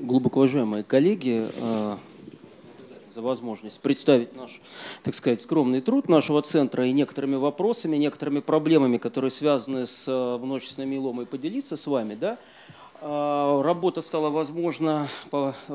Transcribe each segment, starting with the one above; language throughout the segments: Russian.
глубоко уважаемые коллеги, э, за возможность представить наш, так сказать, скромный труд нашего центра и некоторыми вопросами, некоторыми проблемами, которые связаны с множественной э, и поделиться с вами. Да? А, работа стала возможна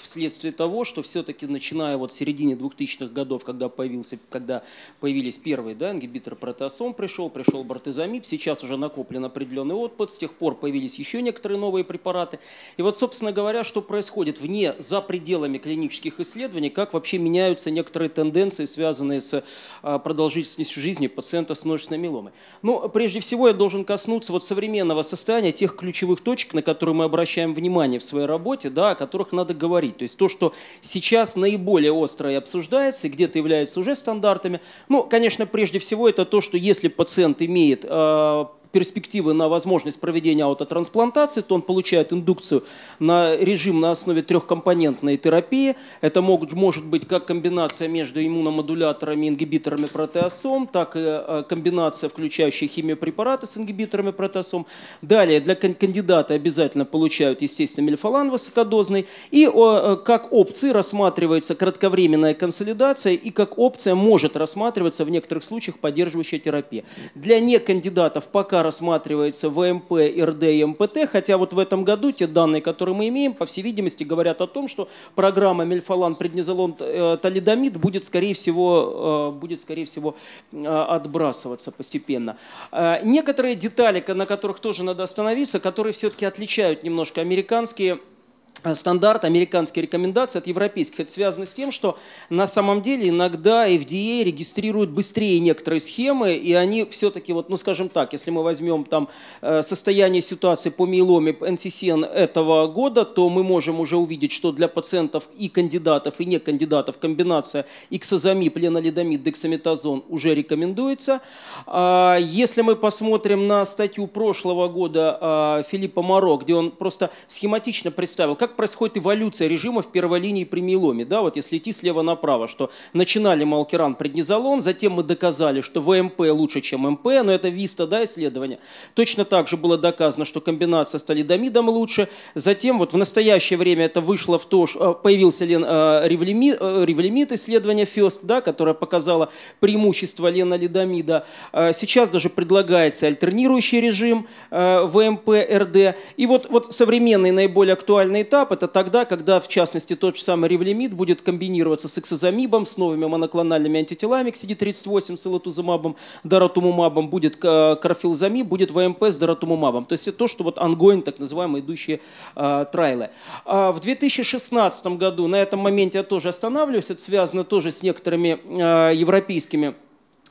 вследствие того, что все-таки начиная вот с середины 2000-х годов, когда, появился, когда появились первые да, ингибитор протосом, пришел, пришел бортезамиб, сейчас уже накоплен определенный опыт с тех пор появились еще некоторые новые препараты. И вот, собственно говоря, что происходит вне, за пределами клинических исследований, как вообще меняются некоторые тенденции, связанные с а, продолжительностью жизни пациентов с множественной меломой. Но прежде всего я должен коснуться вот современного состояния тех ключевых точек, на которые мы обращаем внимание в своей работе, да, о которых надо говорить. То есть то, что сейчас наиболее остро и обсуждается, и где-то является уже стандартами. Ну, конечно, прежде всего это то, что если пациент имеет э, перспективы на возможность проведения аутотрансплантации, то он получает индукцию на режим на основе трехкомпонентной терапии. Это могут, может быть как комбинация между иммуномодуляторами, ингибиторами протеосом, так и э, комбинация, включающая химиопрепараты с ингибиторами протеосом. Далее для кандидата обязательно получают, естественно, мельфолан высокодозный. И э, как опции рассматривается кратковременная консолидация и как опция может рассматриваться в некоторых случаях поддерживающая терапия. Для некандидатов пока рассматривается ВМП, РД и МПТ, хотя вот в этом году те данные, которые мы имеем, по всей видимости, говорят о том, что программа Мельфалан, Преднизолон, э, Талидомид будет, скорее всего, э, будет, скорее всего э, отбрасываться постепенно. Некоторые детали, на которых тоже надо остановиться, которые все-таки отличают немножко американские а, стандарт, американские рекомендации от европейских. Это связано с тем, что на самом деле иногда FDA регистрирует быстрее некоторые схемы, и они все-таки, вот, ну скажем так, если мы возьмем там э, состояние ситуации по миеломе NCCN этого года, то мы можем уже увидеть, что для пациентов и кандидатов, и не кандидатов комбинация иксозами, пленолидомид, дексаметазон уже рекомендуется. А, если мы посмотрим на статью прошлого года а, Филиппа Моро, где он просто схематично представил, как происходит эволюция режима в первой линии при миломе, да, вот если идти слева направо, что начинали мы преднизолон, затем мы доказали, что ВМП лучше, чем МП, но это ВИСТа, да, исследование. Точно так же было доказано, что комбинация с талидомидом лучше, затем вот в настоящее время это вышло в то, что э, появился лен, э, ревлемид, э, ревлемид исследование ФЕСТ, да, которое показало преимущество ленолидомида. Э, сейчас даже предлагается альтернирующий режим э, ВМП-РД. И вот, вот современный, наиболее актуальный. этапы этап – это тогда, когда, в частности, тот же самый ревлемид будет комбинироваться с эксозамибом, с новыми моноклональными антителами к CD38, с илотузумабом, даратумумабом, будет э, карфилзамиб, будет ВМП с даротумумабом. То есть это то, что вот ongoing, так называемые идущие э, трайлы. А в 2016 году, на этом моменте я тоже останавливаюсь, это связано тоже с некоторыми э, европейскими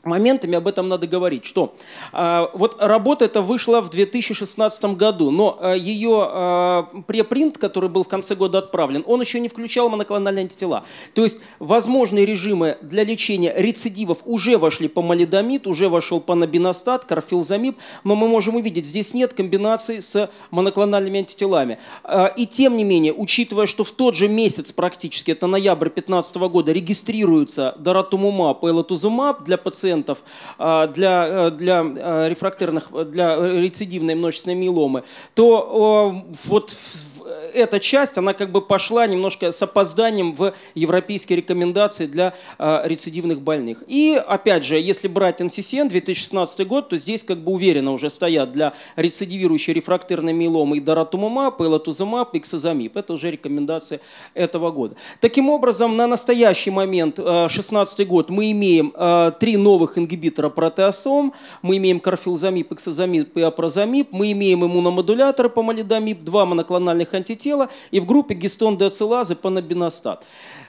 моментами об этом надо говорить, что э, вот работа эта вышла в 2016 году, но э, ее э, препринт, который был в конце года отправлен, он еще не включал моноклональные антитела. То есть возможные режимы для лечения рецидивов уже вошли по малидомид, уже вошел панабиностат, карфилзамиб, но мы можем увидеть, здесь нет комбинаций с моноклональными антителами. Э, и тем не менее, учитывая, что в тот же месяц практически, это ноябрь 2015 года, регистрируется даратумумаб и элатузумаб для пациентов, пациентов а, для, э, для э, рефрактерных, для рецидивной множественной миеломы, то вот в эта часть, она как бы пошла немножко с опозданием в европейские рекомендации для а, рецидивных больных. И опять же, если брать NCCN 2016 год, то здесь как бы уверенно уже стоят для рецидивирующей рефрактерной миеломы и доротумумаб, и латузумаб, и ксазамиб. Это уже рекомендации этого года. Таким образом, на настоящий момент, 2016 а, год, мы имеем а, три новых ингибитора протеосом, мы имеем карфилзамиб, иксазамиб и апрозамиб, мы имеем иммуномодуляторы помалидамиб, два моноклональных антибиотика, антитела и в группе гистон деоцилазы панабиностат.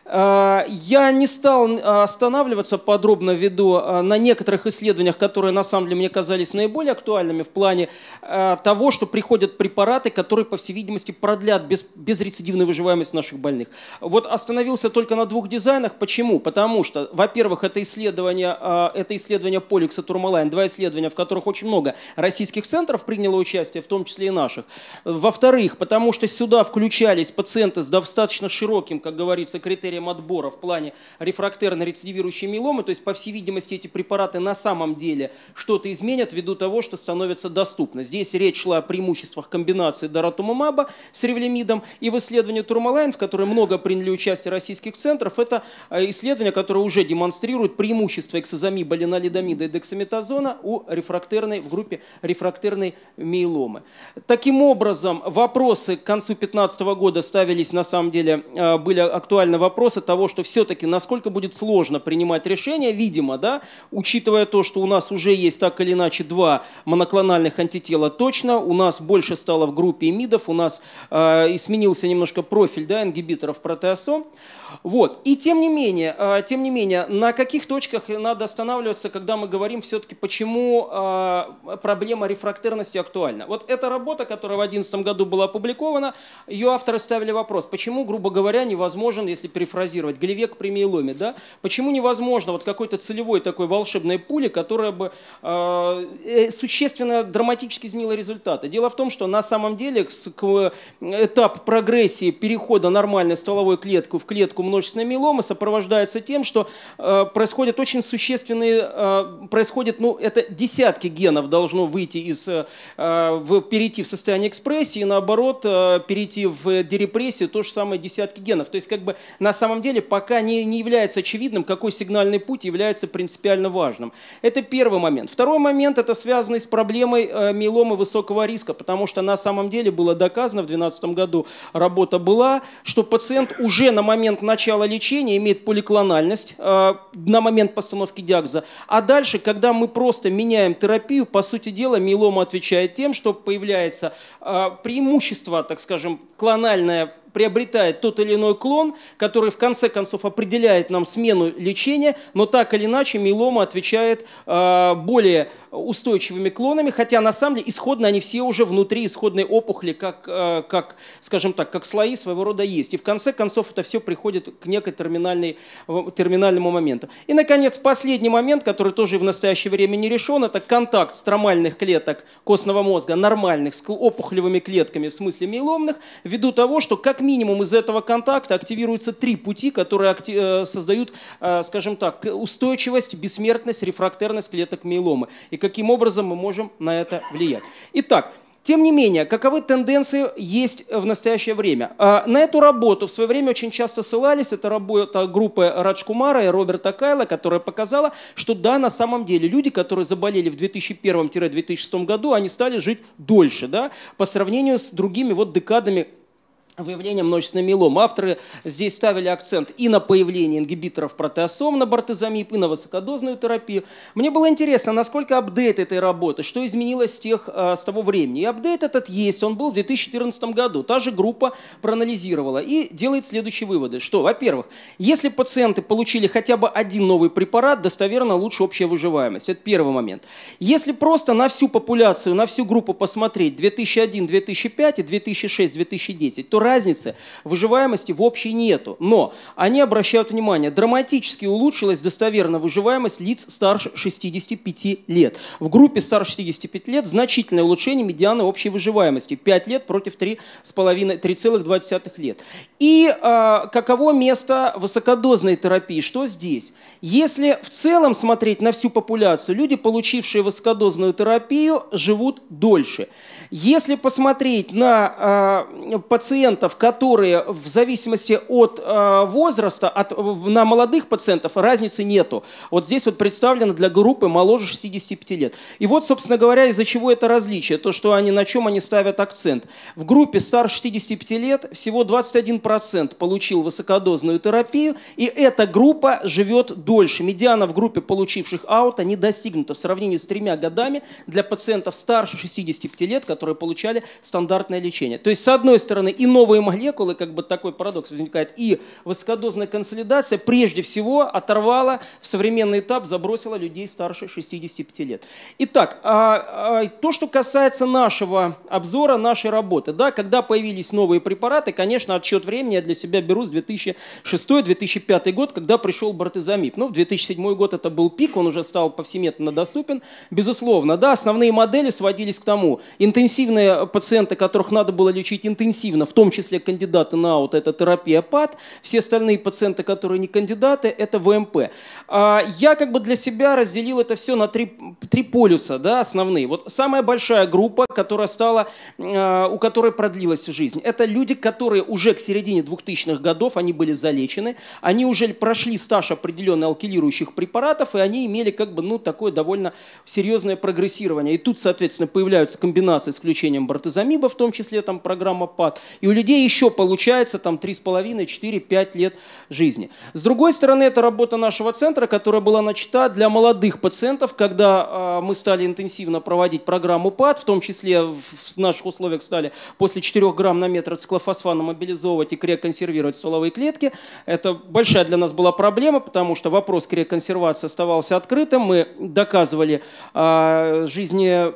Э, я не стал э, останавливаться подробно ввиду э, на некоторых исследованиях, которые на самом деле мне казались наиболее актуальными в плане того, что приходят препараты, которые, по всей видимости, продлят без, безрецидивную выживаемость наших больных. Вот остановился только на двух дизайнах. Почему? Потому что, во-первых, это исследование, это исследование Поликса Турмалайн, два исследования, в которых очень много российских центров приняло участие, в том числе и наших. Во-вторых, потому что сюда включались пациенты с достаточно широким, как говорится, критерием критериям отбора в плане рефрактерно-рецидивирующей меломы, то есть, по всей видимости, эти препараты на самом деле что-то изменят ввиду того, что становится доступно. Здесь речь шла о преимуществах комбинации доротумумаба с ревлемидом и в исследовании Турмалайн, в которой много приняли участие российских центров, это э, исследование, которое уже демонстрирует преимущество эксозамиба, линолидомида и дексаметазона у рефрактерной, в группе рефрактерной миеломы. Таким образом, вопросы к концу 2015 года ставились, на самом деле, э, были актуальны вопросы вопроса того, что все-таки насколько будет сложно принимать решения, видимо, да, учитывая то, что у нас уже есть так или иначе два моноклональных антитела точно, у нас больше стало в группе имидов, у нас э, и сменился немножко профиль да, ингибиторов протеосом. Вот. И тем не менее, э, тем не менее, на каких точках надо останавливаться, когда мы говорим все-таки, почему э, проблема рефрактерности актуальна? Вот эта работа, которая в 2011 году была опубликована, ее авторы ставили вопрос, почему, грубо говоря, невозможен, если при перефразировать, Глевек при миеломе, да? Почему невозможно вот какой-то целевой такой волшебной пули, которая бы э, э, существенно драматически изменила результаты? Дело в том, что на самом деле к, этап прогрессии перехода нормальной стволовой клетку в клетку множественной миеломы сопровождается тем, что э, происходят очень существенные, э, происходит, ну, это десятки генов должно выйти из, э, в, перейти в состояние экспрессии, и наоборот, э, перейти в дерепрессию, то же самое десятки генов. То есть, как бы на самом самом деле пока не, не является очевидным, какой сигнальный путь является принципиально важным. Это первый момент. Второй момент – это связанный с проблемой э, миеломы высокого риска, потому что на самом деле было доказано, в 2012 году работа была, что пациент уже на момент начала лечения имеет поликлональность, э, на момент постановки диагноза. А дальше, когда мы просто меняем терапию, по сути дела, миелома отвечает тем, что появляется э, преимущество, так скажем, клональное приобретает тот или иной клон, который в конце концов определяет нам смену лечения, но так или иначе миелома отвечает э, более устойчивыми клонами, хотя на самом деле исходно они все уже внутри исходной опухоли, как, э, как скажем так, как слои своего рода есть. И в конце концов это все приходит к некой терминальной, э, терминальному моменту. И, наконец, последний момент, который тоже в настоящее время не решен, это контакт стромальных клеток костного мозга нормальных с опухолевыми клетками, в смысле миеломных, ввиду того, что как минимум из этого контакта активируются три пути, которые акти- э, создают, э, скажем так, устойчивость, бессмертность, рефрактерность клеток миеломы. И каким образом мы можем на это влиять. Итак, тем не менее, каковы тенденции есть в настоящее время? А, на эту работу в свое время очень часто ссылались. Это работа группы Раджкумара и Роберта Кайла, которая показала, что да, на самом деле люди, которые заболели в 2001-2006 году, они стали жить дольше да, по сравнению с другими вот декадами выявления множественных миелом. Авторы здесь ставили акцент и на появление ингибиторов протеосом на бортозамиб, и на высокодозную терапию. Мне было интересно, насколько апдейт этой работы, что изменилось с, тех, а, с того времени. И апдейт этот есть, он был в 2014 году. Та же группа проанализировала и делает следующие выводы, что, во-первых, если пациенты получили хотя бы один новый препарат, достоверно лучше общая выживаемость. Это первый момент. Если просто на всю популяцию, на всю группу посмотреть 2001-2005 и 2006-2010, то разницы выживаемости в общей нету. Но они обращают внимание, драматически улучшилась достоверно выживаемость лиц старше 65 лет. В группе старше 65 лет значительное улучшение медианы общей выживаемости. 5 лет против 3,2 лет. И э, каково место высокодозной терапии? Что здесь? Если в целом смотреть на всю популяцию, люди, получившие высокодозную терапию, живут дольше. Если посмотреть на э, пациентов, пациентов, которые в зависимости от э, возраста, от, э, на молодых пациентов разницы нету. Вот здесь вот представлено для группы моложе 65 лет. И вот, собственно говоря, из-за чего это различие, то, что они, на чем они ставят акцент. В группе старше 65 лет всего 21% получил высокодозную терапию, и эта группа живет дольше. Медиана в группе получивших аута не достигнута в сравнении с тремя годами для пациентов старше 65 лет, которые получали стандартное лечение. То есть, с одной стороны, и новые новые молекулы, как бы такой парадокс возникает. И высокодозная консолидация прежде всего оторвала в современный этап, забросила людей старше 65 лет. Итак, а, а, то, что касается нашего обзора, нашей работы. Да, когда появились новые препараты, конечно, отчет времени я для себя беру с 2006-2005 год, когда пришел бортезамиб. Ну, в 2007 год это был пик, он уже стал повсеместно доступен. Безусловно, да, основные модели сводились к тому, интенсивные пациенты, которых надо было лечить интенсивно, в том числе числе кандидаты на аут, это терапия ПАД, все остальные пациенты, которые не кандидаты, это ВМП. А, я как бы для себя разделил это все на три, три полюса да, основные. Вот самая большая группа, которая стала, а, у которой продлилась жизнь, это люди, которые уже к середине 2000-х годов, они были залечены, они уже прошли стаж определенных алкилирующих препаратов, и они имели как бы, ну, такое довольно серьезное прогрессирование. И тут, соответственно, появляются комбинации с включением бортозамиба, в том числе там программа ПАД, и у людей людей еще получается там 3,5, 4, 5 лет жизни. С другой стороны, это работа нашего центра, которая была начата для молодых пациентов, когда а, мы стали интенсивно проводить программу ПАД, в том числе в наших условиях стали после 4 грамм на метр циклофосфана мобилизовывать и криоконсервировать стволовые клетки. Это большая для нас была проблема, потому что вопрос криоконсервации оставался открытым. Мы доказывали а, жизни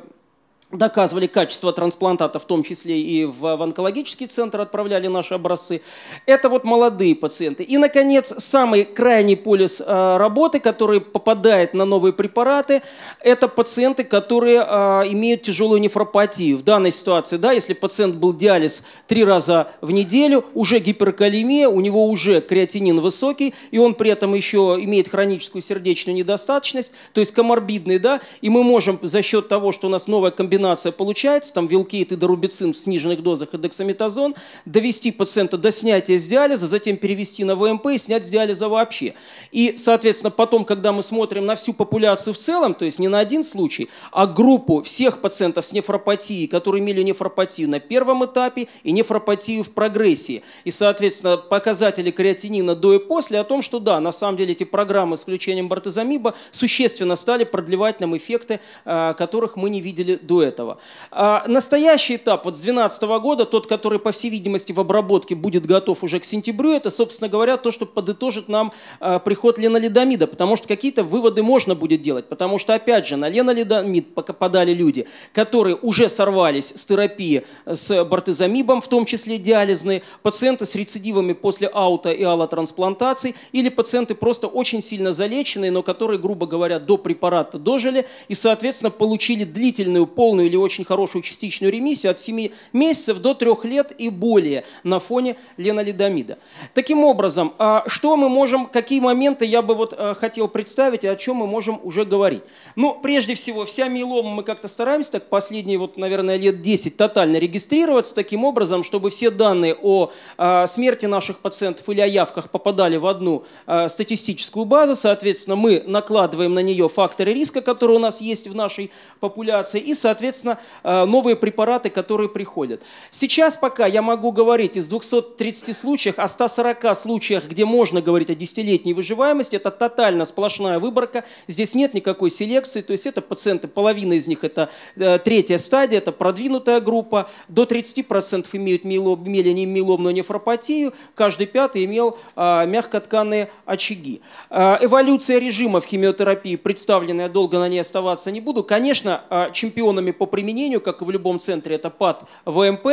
доказывали качество трансплантата, в том числе и в, в онкологический центр отправляли наши образцы. Это вот молодые пациенты. И, наконец, самый крайний полис э, работы, который попадает на новые препараты, это пациенты, которые э, имеют тяжелую нефропатию. В данной ситуации, да, если пациент был диализ три раза в неделю, уже гиперкалемия, у него уже креатинин высокий, и он при этом еще имеет хроническую сердечную недостаточность, то есть коморбидный, да, и мы можем за счет того, что у нас новая комбинация комбинация получается, там вилкейт и дорубицин в сниженных дозах и дексаметазон, довести пациента до снятия с диализа, затем перевести на ВМП и снять с диализа вообще. И, соответственно, потом, когда мы смотрим на всю популяцию в целом, то есть не на один случай, а группу всех пациентов с нефропатией, которые имели нефропатию на первом этапе и нефропатию в прогрессии. И, соответственно, показатели креатинина до и после о том, что да, на самом деле эти программы с включением бортозамиба существенно стали продлевать нам эффекты, а, которых мы не видели до этого этого. А настоящий этап вот с 2012 года, тот, который, по всей видимости, в обработке будет готов уже к сентябрю, это, собственно говоря, то, что подытожит нам а, приход ленолидомида, потому что какие-то выводы можно будет делать, потому что, опять же, на ленолидомид подали люди, которые уже сорвались с терапии э, с бортезамибом, в том числе диализные, пациенты с рецидивами после ауто- и аллотрансплантаций, или пациенты просто очень сильно залеченные, но которые, грубо говоря, до препарата дожили и, соответственно, получили длительную полную полную или очень хорошую частичную ремиссию от 7 месяцев до 3 лет и более на фоне ленолидомида. Таким образом, а, что мы можем, какие моменты я бы вот а, хотел представить и о чем мы можем уже говорить? Ну, прежде всего, вся миелома мы как-то стараемся так последние, вот, наверное, лет 10 тотально регистрироваться таким образом, чтобы все данные о а, смерти наших пациентов или о явках попадали в одну статистическую базу. Соответственно, мы накладываем на нее факторы риска, которые у нас есть в нашей популяции, и, соответственно, соответственно, э, новые препараты, которые приходят. Сейчас пока я могу говорить из 230 случаев о 140 случаях, где можно говорить о десятилетней выживаемости. Это тотально сплошная выборка. Здесь нет никакой селекции. То есть это пациенты, половина из них это э, третья стадия, это продвинутая группа. До 30% имеют милоб, имели не нефропатию. Каждый пятый имел э, мягкотканные очаги. эволюция режимов в химиотерапии представленная, долго на ней оставаться не буду. Конечно, чемпионами по применению, как и в любом центре, это ПАД ВМП.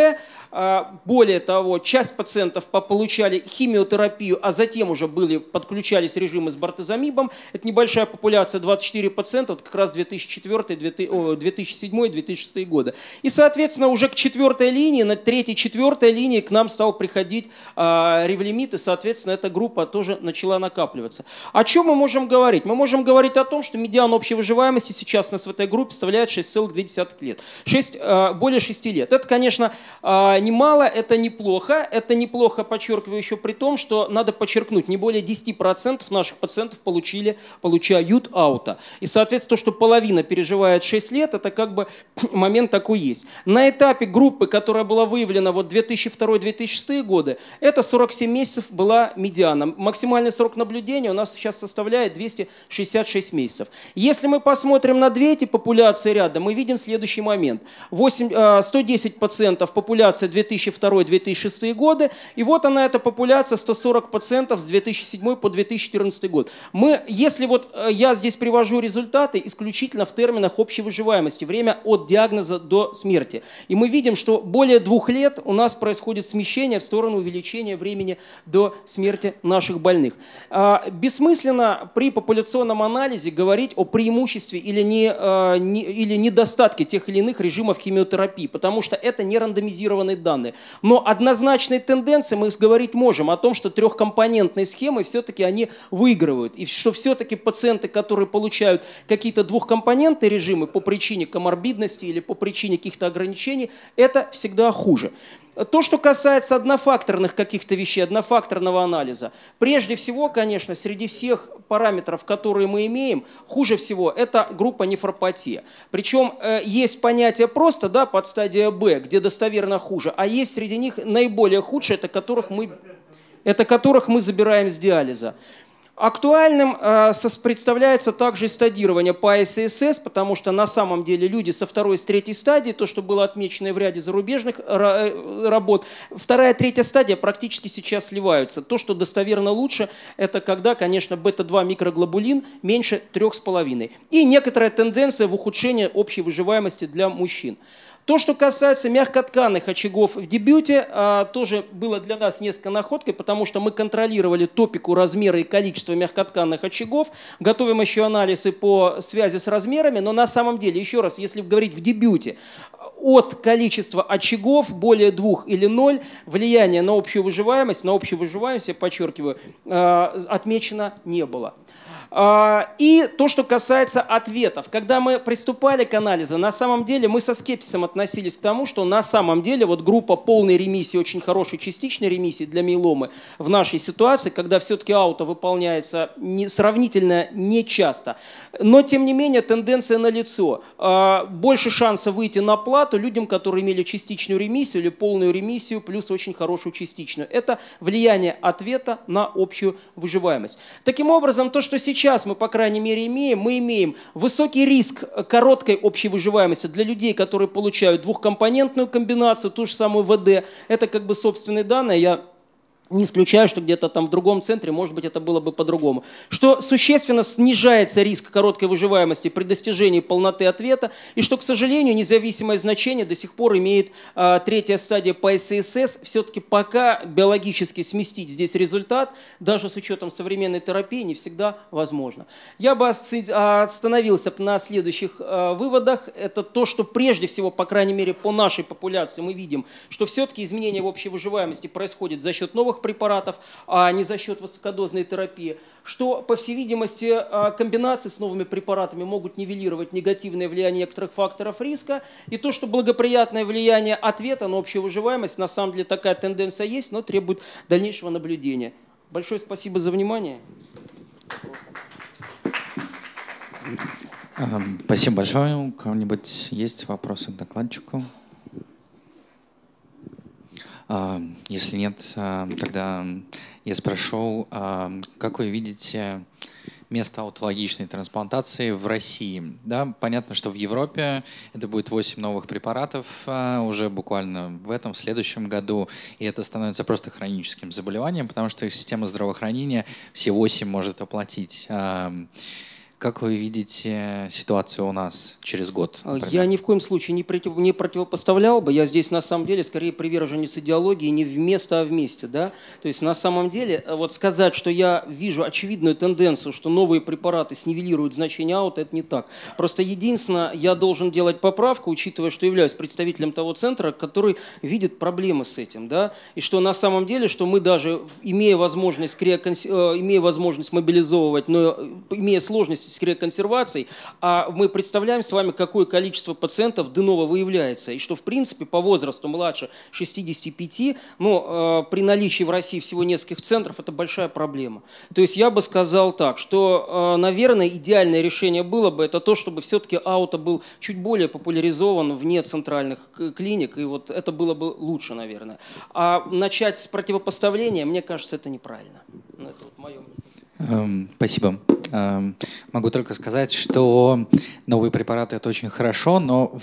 А, более того, часть пациентов получали химиотерапию, а затем уже были, подключались режимы с бартозамибом. Это небольшая популяция, 24 пациента, вот как раз 2004-2007-2006 года. И, соответственно, уже к четвертой линии, на третьей-четвертой линии к нам стал приходить а, ревлемит, и, соответственно, эта группа тоже начала накапливаться. О чем мы можем говорить? Мы можем говорить о том, что медиан общей выживаемости сейчас у нас в этой группе составляет 6,2 десяток лет. 6, э, более 6 лет. Это, конечно, э, немало, это неплохо. Это неплохо, подчеркиваю еще при том, что надо подчеркнуть, не более 10% наших пациентов получили, получают аута. И, соответственно, то, что половина переживает 6 лет, это как бы момент такой есть. На этапе группы, которая была выявлена вот 2002-2006 годы, это 47 месяцев была медиана. Максимальный срок наблюдения у нас сейчас составляет 266 месяцев. Если мы посмотрим на две эти популяции рядом, мы видим следующее следующий момент. 8, 110 э, пациентов, популяция 2002-2006 годы, и вот она, эта популяция, 140 пациентов с 2007 по 2014 год. Мы, если вот э, я здесь привожу результаты исключительно в терминах общей выживаемости, время от диагноза до смерти. И мы видим, что более двух лет у нас происходит смещение в сторону увеличения времени до смерти наших больных. А, бессмысленно при популяционном анализе говорить о преимуществе или, не, э, или недостатке тех или иных режимов химиотерапии, потому что это не рандомизированные данные. Но однозначной тенденции мы говорить можем о том, что трехкомпонентные схемы все-таки они выигрывают. И что все-таки пациенты, которые получают какие-то двухкомпонентные режимы по причине коморбидности или по причине каких-то ограничений, это всегда хуже. То, что касается однофакторных каких-то вещей, однофакторного анализа, прежде всего, конечно, среди всех параметров, которые мы имеем, хуже всего это группа нефропатия. Причем э, есть понятие просто, да, под стадия Б, где достоверно хуже, а есть среди них наиболее худшие, это которых мы, это которых мы забираем с диализа. Актуальным э, представляется также стадирование по ССС, потому что на самом деле люди со второй, с третьей стадии, то, что было отмечено в ряде зарубежных э, э, работ, вторая, третья стадия практически сейчас сливаются. То, что достоверно лучше, это когда, конечно, бета-2 микроглобулин меньше 3,5. И некоторая тенденция в ухудшении общей выживаемости для мужчин. То, что касается мягкотканых очагов в дебюте, а, тоже было для нас несколько находкой, потому что мы контролировали топику размера и количество мягкотканых очагов, готовим еще анализы по связи с размерами, но на самом деле, еще раз, если говорить в дебюте, от количества очагов более двух или ноль влияние на общую выживаемость, на общую выживаемость, я подчеркиваю, а, отмечено не было. А, и то, что касается ответов. Когда мы приступали к анализу, на самом деле мы со скепсисом относились к тому, что на самом деле вот группа полной ремиссии, очень хорошей частичной ремиссии для миеломы в нашей ситуации, когда все-таки ауто выполняется не, сравнительно нечасто. Но тем не менее тенденция налицо. А, больше шанса выйти на плату людям, которые имели частичную ремиссию или полную ремиссию, плюс очень хорошую частичную. Это влияние ответа на общую выживаемость. Таким образом, то, что сейчас сейчас мы, по крайней мере, имеем, мы имеем высокий риск короткой общей выживаемости для людей, которые получают двухкомпонентную комбинацию, ту же самую ВД. Это как бы собственные данные. Я не исключаю, что где-то там в другом центре, может быть, это было бы по-другому. Что существенно снижается риск короткой выживаемости при достижении полноты ответа, и что, к сожалению, независимое значение до сих пор имеет а, третья стадия по ССС. Все-таки пока биологически сместить здесь результат, даже с учетом современной терапии, не всегда возможно. Я бы а, остановился на следующих а, выводах. Это то, что прежде всего, по крайней мере, по нашей популяции мы видим, что все-таки изменения в общей выживаемости происходят за счет новых новых препаратов, а не за счет высокодозной терапии, что, по всей видимости, а, комбинации с новыми препаратами могут нивелировать негативное влияние некоторых факторов риска, и то, что благоприятное влияние ответа на общую выживаемость, на самом деле такая тенденция есть, но требует дальнейшего наблюдения. Большое спасибо за внимание. Эм, спасибо большое. У кого-нибудь есть вопросы к докладчику? Если нет, тогда я спрошу, как вы видите место аутологичной трансплантации в России? Да, понятно, что в Европе это будет 8 новых препаратов а, уже буквально в этом, в следующем году, и это становится просто хроническим заболеванием, потому что система здравоохранения все 8 может оплатить. Как вы видите ситуацию у нас через год? А, например? Я ни в коем случае не, против, не противопоставлял бы. Я здесь на самом деле скорее приверженец идеологии не вместо, а вместе. Да? То есть на самом деле э, вот сказать, что я вижу очевидную тенденцию, что новые препараты снивелируют значение аута, это не так. Просто единственное, я должен делать поправку, учитывая, что являюсь представителем того центра, который видит проблемы с этим. Да? И что на самом деле, что мы даже, имея возможность, э, имея возможность мобилизовывать, но э, имея сложность с консервацией, а мы представляем с вами, какое количество пациентов Денова выявляется, и что, в принципе, по возрасту младше 65, ну, э, при наличии в России всего нескольких центров, это большая проблема. То есть я бы сказал так, что, э, наверное, идеальное решение было бы, это то, чтобы все-таки ауто был чуть более популяризован вне центральных клиник, и вот это было бы лучше, наверное. А начать с противопоставления, мне кажется, это неправильно. Ну, это вот мое мнение. Эм, спасибо. Эм, могу только сказать, что новые препараты это очень хорошо, но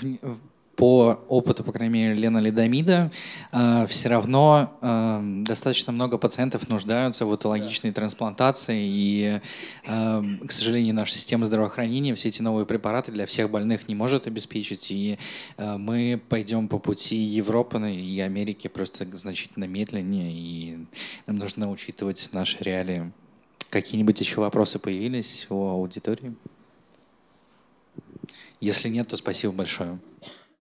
по опыту, по крайней мере, Лена Ледомида, э, все равно эм, достаточно много пациентов нуждаются в утологичной трансплантации, и, эм, к сожалению, наша система здравоохранения все эти новые препараты для всех больных не может обеспечить, и э, мы пойдем по пути Европы ну, и Америки просто значительно медленнее, и нам нужно учитывать наши реалии. Какие-нибудь еще вопросы появились у аудитории? Если нет, то спасибо большое.